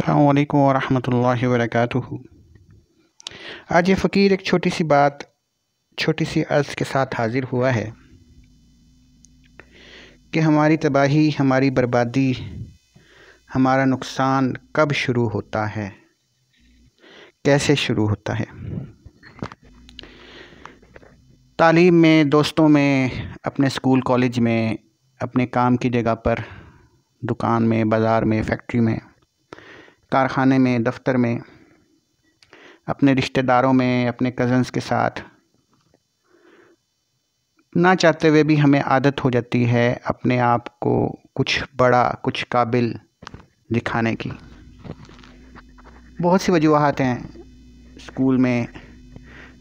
अल्लाम वरहमल वर्क आज ये फ़कीर एक छोटी सी बात छोटी सी अर्ज़ के साथ हाज़िर हुआ है कि हमारी तबाही हमारी बर्बादी हमारा नुकसान कब शुरू होता है कैसे शुरू होता है तालीम में दोस्तों में अपने स्कूल कॉलेज में अपने काम की जगह पर दुकान में बाज़ार में फैक्ट्री में कारखाने में दफ्तर में अपने रिश्तेदारों में अपने कज़न्स के साथ ना चाहते हुए भी हमें आदत हो जाती है अपने आप को कुछ बड़ा कुछ काबिल दिखाने की बहुत सी वजूहत हैं स्कूल में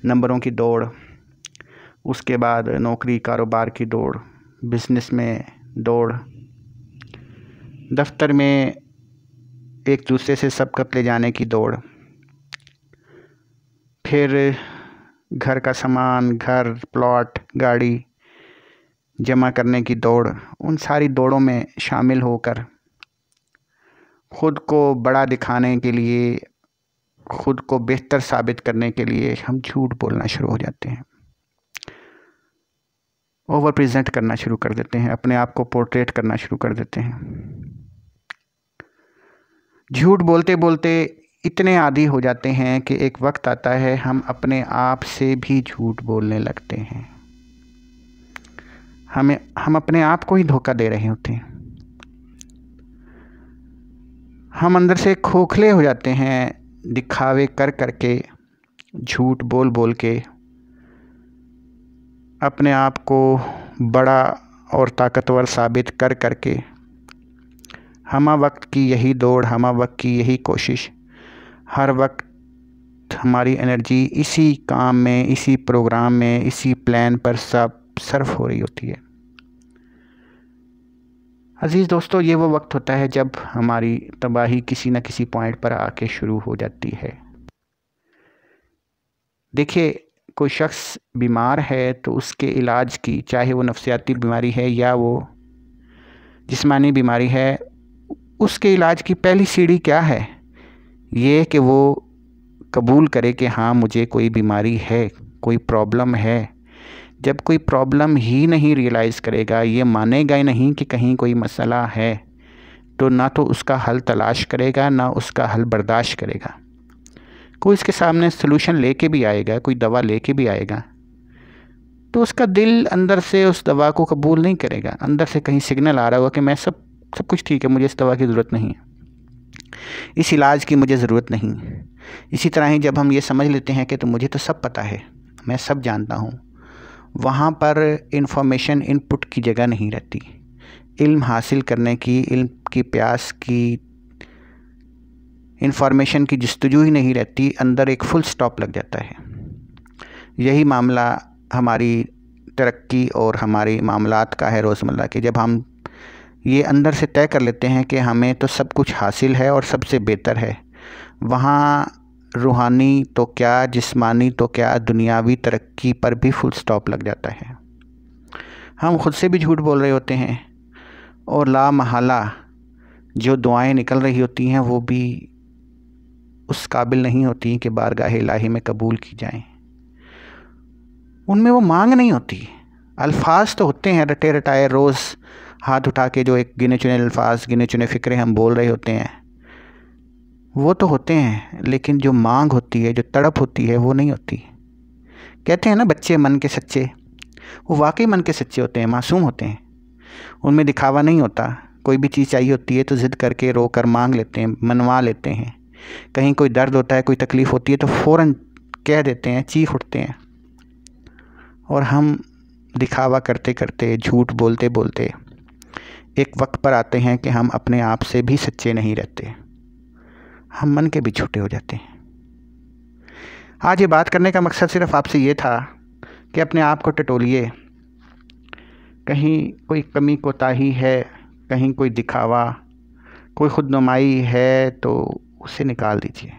नंबरों की दौड़ उसके बाद नौकरी कारोबार की दौड़ बिजनेस में दौड़ दफ्तर में एक दूसरे से सब ले जाने की दौड़ फिर घर का सामान घर प्लॉट गाड़ी जमा करने की दौड़ उन सारी दौड़ों में शामिल होकर ख़ुद को बड़ा दिखाने के लिए ख़ुद को बेहतर साबित करने के लिए हम झूठ बोलना शुरू हो जाते हैं ओवर प्रेजेंट करना शुरू कर देते हैं अपने आप को पोर्ट्रेट करना शुरू कर देते हैं झूठ बोलते बोलते इतने आदि हो जाते हैं कि एक वक्त आता है हम अपने आप से भी झूठ बोलने लगते हैं हमें हम अपने आप को ही धोखा दे रहे होते हैं हम अंदर से खोखले हो जाते हैं दिखावे कर कर के झूठ बोल बोल के अपने आप को बड़ा और ताकतवर साबित कर कर के हम वक्त की यही दौड़ हम वक्त की यही कोशिश हर वक्त हमारी एनर्जी इसी काम में इसी प्रोग्राम में इसी प्लान पर सब सर्फ हो रही होती है अज़ीज़ दोस्तों ये वो वक्त होता है जब हमारी तबाही किसी न किसी पॉइंट पर आके शुरू हो जाती है देखिए कोई शख्स बीमार है तो उसके इलाज की चाहे वो नफसियाती बीमारी है या वो जिसमानी बीमारी है उसके इलाज की पहली सीढ़ी क्या है ये कि वो कबूल करे कि हाँ मुझे कोई बीमारी है कोई प्रॉब्लम है जब कोई प्रॉब्लम ही नहीं रियलाइज़ करेगा ये मानेगा ही नहीं कि कहीं कोई मसला है तो ना तो उसका हल तलाश करेगा ना उसका हल बर्दाश्त करेगा कोई इसके सामने सलूशन लेके भी आएगा कोई दवा लेके भी आएगा तो उसका दिल अंदर से उस दवा को कबूल नहीं करेगा अंदर से कहीं सिग्नल आ रहा होगा कि मैं सब सब कुछ ठीक है मुझे इस दवा की ज़रूरत नहीं है इस इलाज की मुझे ज़रूरत नहीं इसी तरह ही जब हम ये समझ लेते हैं कि तो मुझे तो सब पता है मैं सब जानता हूँ वहाँ पर इंफॉर्मेशन इनपुट की जगह नहीं रहती इल्म हासिल करने की इल्म की प्यास की इंफॉर्मेशन की जस्तजू ही नहीं रहती अंदर एक फुल स्टॉप लग जाता है यही मामला हमारी तरक्की और हमारे मामलात का है रोज़मर्रा के जब हम ये अंदर से तय कर लेते हैं कि हमें तो सब कुछ हासिल है और सबसे बेहतर है वहाँ रूहानी तो क्या जिस्मानी तो क्या दुनियावी तरक्की पर भी फुल स्टॉप लग जाता है हम खुद से भी झूठ बोल रहे होते हैं और ला महला जो दुआएं निकल रही होती हैं वो भी उस काबिल नहीं होती कि बारगाह इलाही में कबूल की जाएं उनमें वो मांग नहीं होती अल्फाज तो होते हैं रटे रटाए रोज़ हाथ उठा के जो एक गिने चुने अल्फाज गिने चुने फ़िक्रे हम बोल रहे होते हैं वो तो होते हैं लेकिन जो मांग होती है जो तड़प होती है वो नहीं होती कहते हैं ना बच्चे मन के सच्चे वो वाकई मन के सच्चे होते हैं मासूम होते हैं उनमें दिखावा नहीं होता कोई भी चीज़ चाहिए होती है तो ज़िद करके रो कर मांग लेते हैं मनवा लेते हैं कहीं कोई दर्द होता है कोई तकलीफ़ होती है तो फ़ौर कह देते हैं चीख उठते हैं और हम दिखावा करते करते झूठ बोलते बोलते एक वक्त पर आते हैं कि हम अपने आप से भी सच्चे नहीं रहते हम मन के भी छोटे हो जाते हैं आज ये बात करने का मकसद सिर्फ आपसे ये था कि अपने आप को टटोलिए कहीं कोई कमी कोताही है कहीं कोई दिखावा कोई खुदनुमाई है तो उसे निकाल दीजिए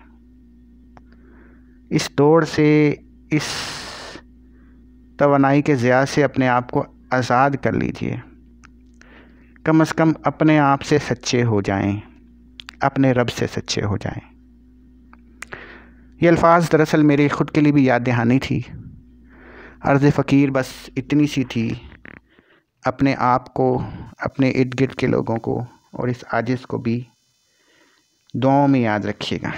इस दौड़ से इस तवनाई के ज्यादा से अपने आप को आज़ाद कर लीजिए कम से कम अपने आप से सच्चे हो जाएं अपने रब से सच्चे हो जाएं ये अल्फाज दरअसल मेरे ख़ुद के लिए भी याद दहानी थी अर्ज़ फ़कीर बस इतनी सी थी अपने आप को अपने इर्द गिर्द के लोगों को और इस आजिज़ को भी दुआओं में याद रखिएगा